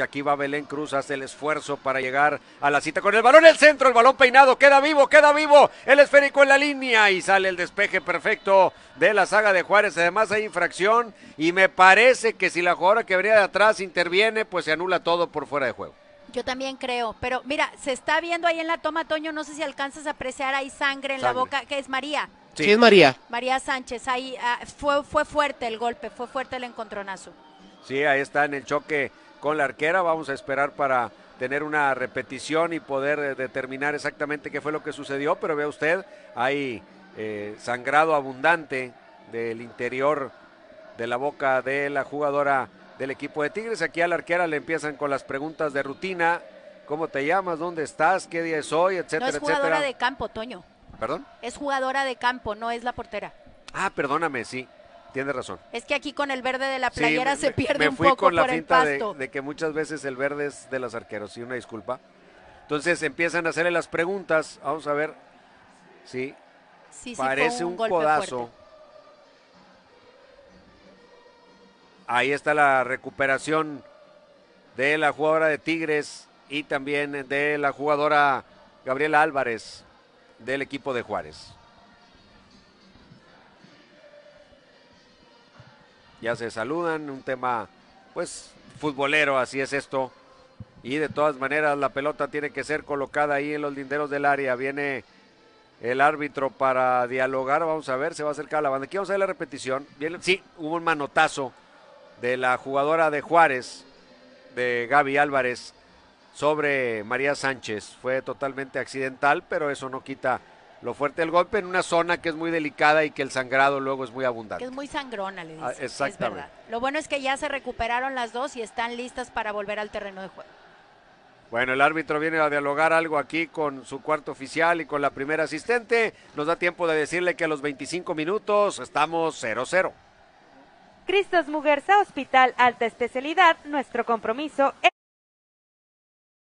Aquí va Belén Cruz, hace el esfuerzo para llegar a la cita con el balón, el centro, el balón peinado, queda vivo, queda vivo, el esférico en la línea y sale el despeje perfecto de la saga de Juárez. Además hay infracción y me parece que si la jugadora que venía de atrás interviene, pues se anula todo por fuera de juego. Yo también creo, pero mira, se está viendo ahí en la toma, Toño, no sé si alcanzas a apreciar, hay sangre en la boca, que es María. Sí. es María. María Sánchez, ahí ah, fue, fue fuerte el golpe, fue fuerte el encontronazo. Sí, ahí está en el choque con la arquera. Vamos a esperar para tener una repetición y poder eh, determinar exactamente qué fue lo que sucedió, pero vea usted, hay eh, sangrado abundante del interior de la boca de la jugadora del equipo de Tigres. Aquí a la arquera le empiezan con las preguntas de rutina, cómo te llamas, dónde estás, qué día es hoy, etcétera, no es jugadora de campo, Toño. ¿Perdón? Es jugadora de campo, no es la portera. Ah, perdóname, sí. Tienes razón. Es que aquí con el verde de la playera se pierde un con la pinta De, de, que muchas veces el verde es de los arqueros, ¿Y una disculpa. Entonces empiezan a hacerle las preguntas, vamos a ver, sí, sí parece un, un codazo. Ahí está la recuperación de la jugadora de Tigres y también de la jugadora Gabriela Álvarez del equipo de Juárez. ya se saludan, un tema pues futbolero, así es esto. Y de todas maneras la pelota tiene que ser colocada ahí en los linderos del área. Viene el árbitro para dialogar, vamos a ver, se va a acercar a la banda. Aquí vamos a ver la repetición. bien sí, hubo un manotazo de la jugadora de Juárez, de Gaby Álvarez, sobre María Sánchez. Fue totalmente accidental, pero eso no quita lo fuerte del golpe en una zona que es muy delicada y que el sangrado luego es muy abundante. Que es muy sangrona, le ah, dicen. exactamente. lo bueno es que ya se recuperaron las dos y están listas para volver al terreno de juego. Bueno, el árbitro viene a dialogar algo aquí con su cuarto oficial y con la primera asistente. Nos da tiempo de decirle que a los 25 minutos estamos 0-0. Cristos Muguerza Hospital Alta Especialidad, nuestro compromiso es...